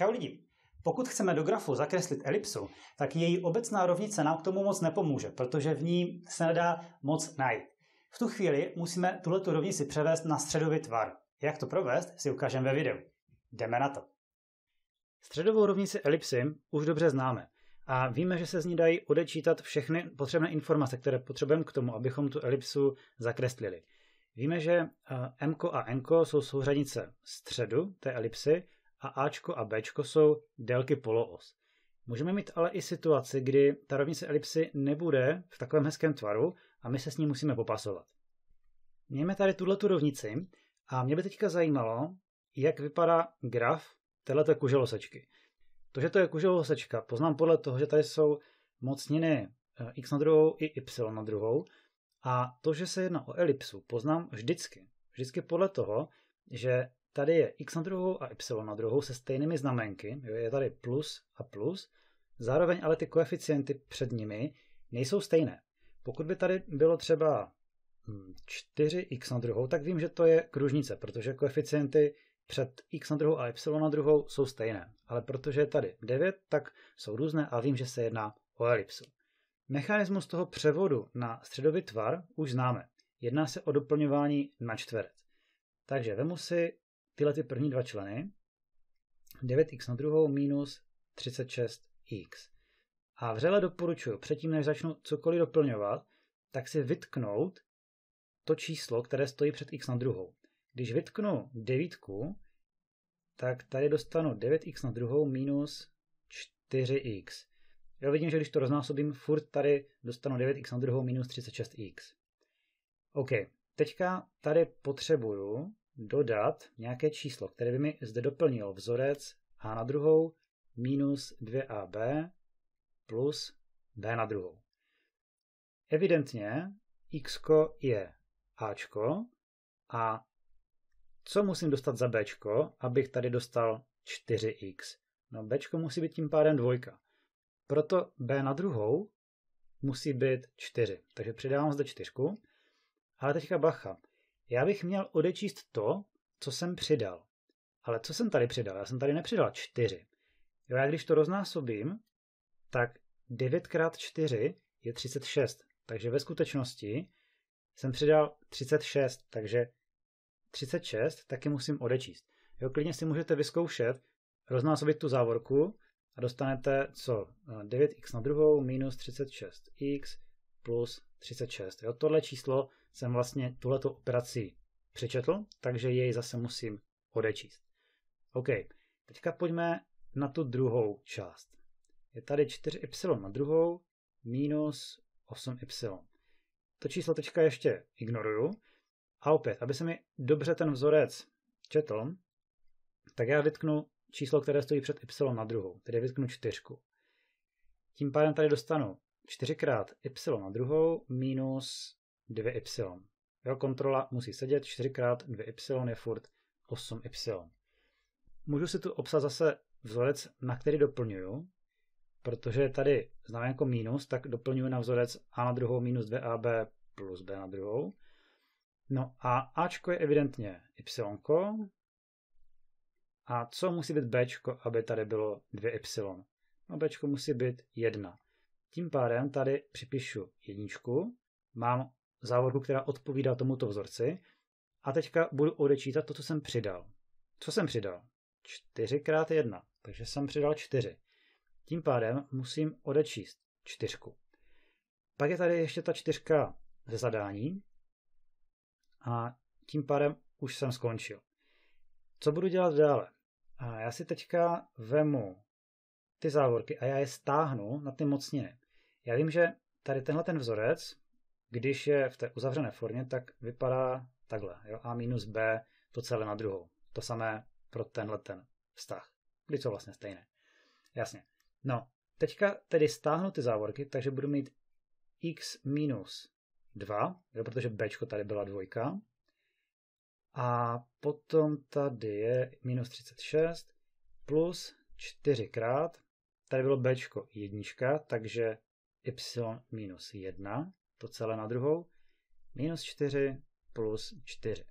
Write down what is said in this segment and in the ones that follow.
Čau lidi! Pokud chceme do grafu zakreslit elipsu, tak její obecná rovnice nám k tomu moc nepomůže, protože v ní se nedá moc najít. V tu chvíli musíme tuhletu rovnici převést na středový tvar. Jak to provést, si ukážeme ve videu. Jdeme na to. Středovou rovnici elipsy už dobře známe a víme, že se z ní dají odečítat všechny potřebné informace, které potřebujeme k tomu, abychom tu elipsu zakreslili. Víme, že eh, m a n jsou souřadnice středu té elipsy a Ačko a Bčko jsou délky poloos. Můžeme mít ale i situaci, kdy ta rovnice elipsy nebude v takovém hezkém tvaru a my se s ní musíme popasovat. Mějme tady tuhle tu rovnici a mě by teďka zajímalo, jak vypadá graf této kuželosečky. To, že to je kuželosečka, poznám podle toho, že tady jsou mocniny eh, x na druhou i y na druhou a to, že se jedná o elipsu, poznám vždycky. Vždycky podle toho, že tady je x na druhou a y na druhou se stejnými znamenky, jo, je tady plus a plus, zároveň ale ty koeficienty před nimi nejsou stejné. Pokud by tady bylo třeba 4x hm, na druhou, tak vím, že to je kružnice, protože koeficienty před x na druhou a y na druhou jsou stejné. Ale protože je tady 9, tak jsou různé a vím, že se jedná o elipsu. Mechanismus toho převodu na středový tvar už známe. Jedná se o doplňování na čtverec. Takže vemu si tyhle ty první dva členy, 9x na druhou minus 36x. A vřele doporučuji, předtím než začnu cokoliv doplňovat, tak si vytknout to číslo, které stojí před x na druhou. Když vytknu 9, tak tady dostanu 9x na druhou minus 4x. Já vidím, že když to roznásobím, furt tady dostanu 9x na druhou minus 36x. OK, teďka tady potřebuju dodat nějaké číslo, které by mi zde doplnilo vzorec a na druhou minus 2ab plus b na druhou. Evidentně x je ačko a co musím dostat za bčko, abych tady dostal 4x? No bčko musí být tím pádem dvojka. Proto b na druhou musí být 4. Takže přidávám zde čtyřku. Ale teďka bacha já bych měl odečíst to, co jsem přidal. Ale co jsem tady přidal? Já jsem tady nepřidal 4. Jo, já když to roznásobím, tak 9 x 4 je 36. Takže ve skutečnosti jsem přidal 36, takže 36 taky musím odečíst. Jo, klidně si můžete vyzkoušet roznásobit tu závorku a dostanete co? 9x eh, na druhou minus 36x plus 36. Jo, tohle číslo jsem vlastně tuhleto operaci přečetl, takže jej zase musím odečíst. OK, teďka pojďme na tu druhou část. Je tady 4y na druhou minus 8y. To číslo teďka ještě ignoruju. A opět, aby se mi dobře ten vzorec četl, tak já vytknu číslo, které stojí před y na druhou, tedy vytknu čtyřku. Tím pádem tady dostanu 4krát y na druhou minus 2y. Jo, kontrola musí sedět, 4krát 2y je furt 8y. Můžu si tu obsat zase vzorec, na který doplňuju, protože tady znám jako minus, tak doplňuji na vzorec a na druhou minus 2ab plus b na druhou. No a ačko je evidentně y. A co musí být bčko, aby tady bylo 2y? No bčko musí být 1. Tím pádem tady připíšu jedničku, mám závorku, která odpovídá tomuto vzorci a teďka budu odečítat to, co jsem přidal. Co jsem přidal? 4 x 1, takže jsem přidal 4. Tím pádem musím odečíst čtyřku. Pak je tady ještě ta čtyřka ze zadání a tím pádem už jsem skončil. Co budu dělat dále? A já si teďka vemu ty závorky a já je stáhnu na ty mocniny. Já vím, že tady tenhle ten vzorec, když je v té uzavřené formě, tak vypadá takhle. Jo? A minus B to celé na druhou. To samé pro tenhle ten vztah. Kdy jsou vlastně stejné. Jasně. No, teďka tedy stáhnu ty závorky, takže budu mít x minus 2, jo, protože b tady byla dvojka. A potom tady je minus 36 plus 4 krát. Tady bylo b jednička, takže y minus 1, to celé na druhou, minus 4 plus 4.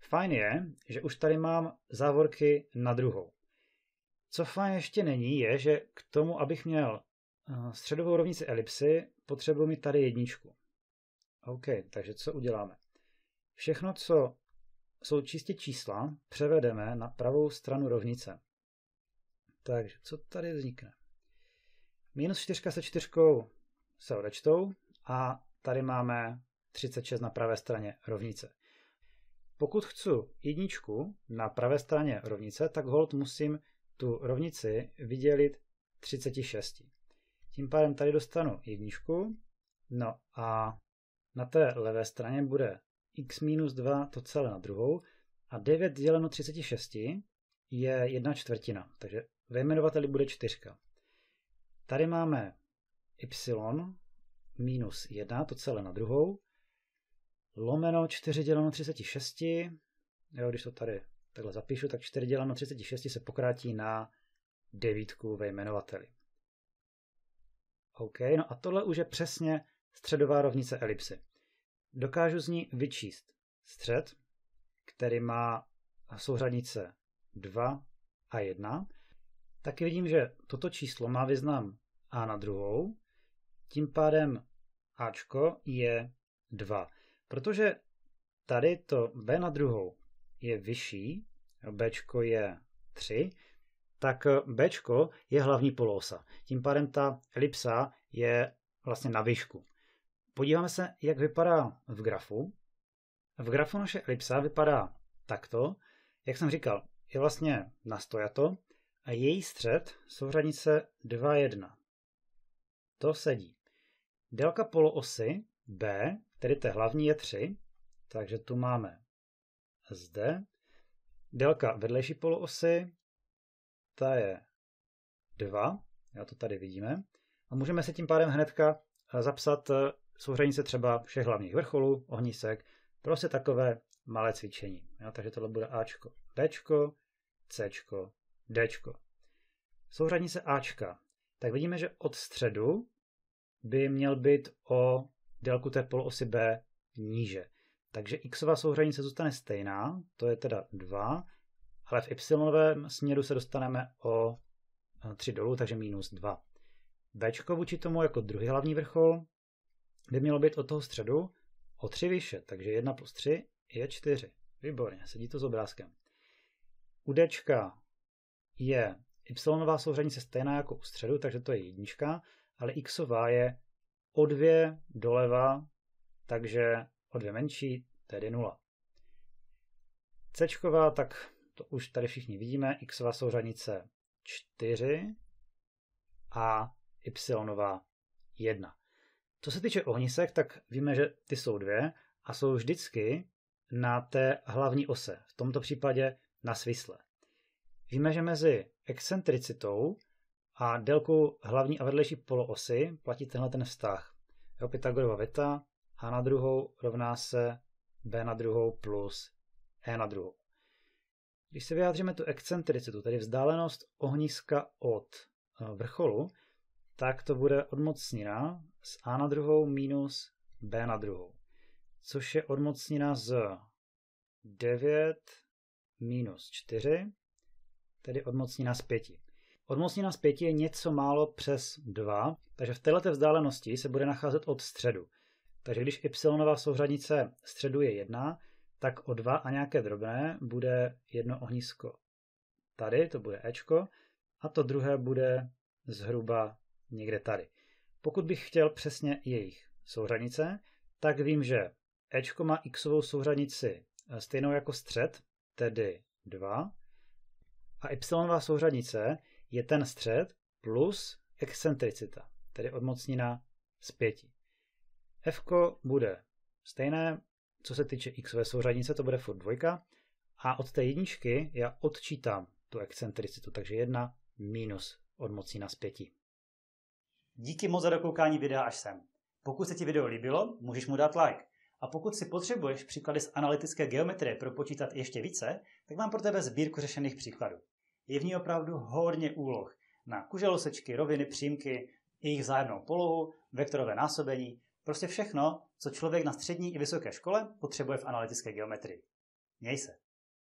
Fajn je, že už tady mám závorky na druhou. Co fajn ještě není, je, že k tomu, abych měl eh, středovou rovnici elipsy, potřebuji mít tady jedničku. OK, takže co uděláme? Všechno, co jsou čistě čísla, převedeme na pravou stranu rovnice. Takže co tady vznikne? Minus 4 se 4 se odečtou a tady máme 36 na pravé straně rovnice. Pokud chci jedničku na pravé straně rovnice, tak hold musím tu rovnici vydělit 36. Tím pádem tady dostanu jedničku, no a na té levé straně bude x minus 2 to celé na druhou a 9 děleno 36 je 1 čtvrtina, takže ve jmenovateli bude čtyřka. Tady máme y minus 1, to celé na druhou, lomeno 4 děleno 36, jo, když to tady takhle zapíšu, tak 4 děleno 36 se pokrátí na devítku ve jmenovateli. OK, no a tohle už je přesně středová rovnice elipsy. Dokážu z ní vyčíst střed, který má souřadnice 2 a 1 taky vidím, že toto číslo má význam a na druhou, tím pádem Ačko je 2. Protože tady to B na druhou je vyšší, Bčko je 3, tak Bčko je hlavní poloosa. Tím pádem ta elipsa je vlastně na výšku. Podíváme se, jak vypadá v grafu. V grafu naše elipsa vypadá takto. Jak jsem říkal, je vlastně nastojato a její střed souřadnice 2,1. To sedí. Délka poloosy B, tedy té hlavní je 3, takže tu máme zde. Délka vedlejší poloosy, ta je 2, já to tady vidíme. A můžeme se tím pádem hnedka eh, zapsat eh, souřadnice třeba všech hlavních vrcholů, ohnisek, prostě takové malé cvičení. Jo, takže tohle bude Ačko, Bčko, Cčko, D. Souřadnice Ačka. Tak vidíme, že od středu by měl být o délku té polosy B níže. Takže x souřadnice zůstane stejná, to je teda 2, ale v y směru se dostaneme o 3 eh, dolů, takže minus 2. B vůči tomu jako druhý hlavní vrchol by mělo být od toho středu o 3 vyše, takže 1 plus 3 je 4. Výborně, sedí to s obrázkem. U D je y souřadnice stejná jako u středu, takže to je jednička, ale xová je o dvě doleva, takže o dvě menší, tedy nula. C, tak to už tady všichni vidíme, xová souřadnice 4 a y 1. Co se týče ohnisek, tak víme, že ty jsou dvě a jsou vždycky na té hlavní ose, v tomto případě na svisle. Víme, že mezi excentricitou a délkou hlavní a vedlejší poloosy platí tenhle ten vztah. Jo, Pythagorova věta a na druhou rovná se b na druhou plus e na druhou. Když se vyjádříme tu excentricitu, tedy vzdálenost ohniska od e, vrcholu, tak to bude odmocnina z a na druhou minus b na druhou, což je odmocnina z 9 minus 4 tedy odmocnina z pěti. Odmocnina z pěti je něco málo přes 2, takže v této vzdálenosti se bude nacházet od středu. Takže když y souřadnice středu je 1, tak o 2 a nějaké drobné bude jedno ohnisko. Tady to bude ečko a to druhé bude zhruba někde tady. Pokud bych chtěl přesně jejich souřadnice, tak vím, že ečko má xovou souřadnici eh, stejnou jako střed, tedy 2, a y souřadnice je ten střed plus excentricita, tedy odmocnina z pěti. f bude stejné, co se týče x souřadnice, to bude furt dvojka. A od té jedničky já odčítám tu excentricitu, takže jedna minus odmocnina z pěti. Díky moc za dokoukání videa až sem. Pokud se ti video líbilo, můžeš mu dát like. A pokud si potřebuješ příklady z analytické geometrie propočítat ještě více, tak mám pro tebe sbírku řešených příkladů. Je v ní opravdu hodně úloh na kuželosečky, roviny, přímky, jejich vzájemnou polohu, vektorové násobení, prostě všechno, co člověk na střední i vysoké škole potřebuje v analytické geometrii. Měj se!